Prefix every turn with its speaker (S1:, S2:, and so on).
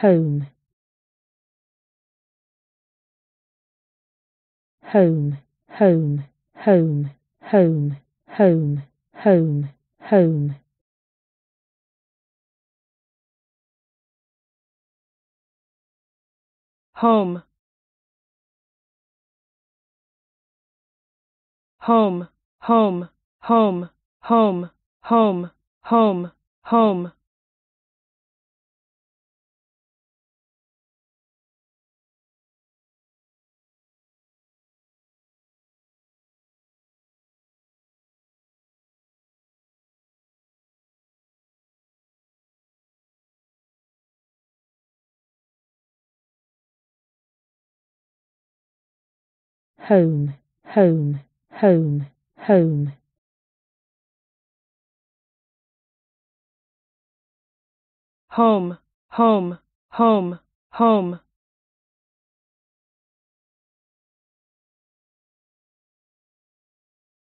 S1: home home home home home home home home home home home home home home home home home, home, home, home. Home, home, home, home.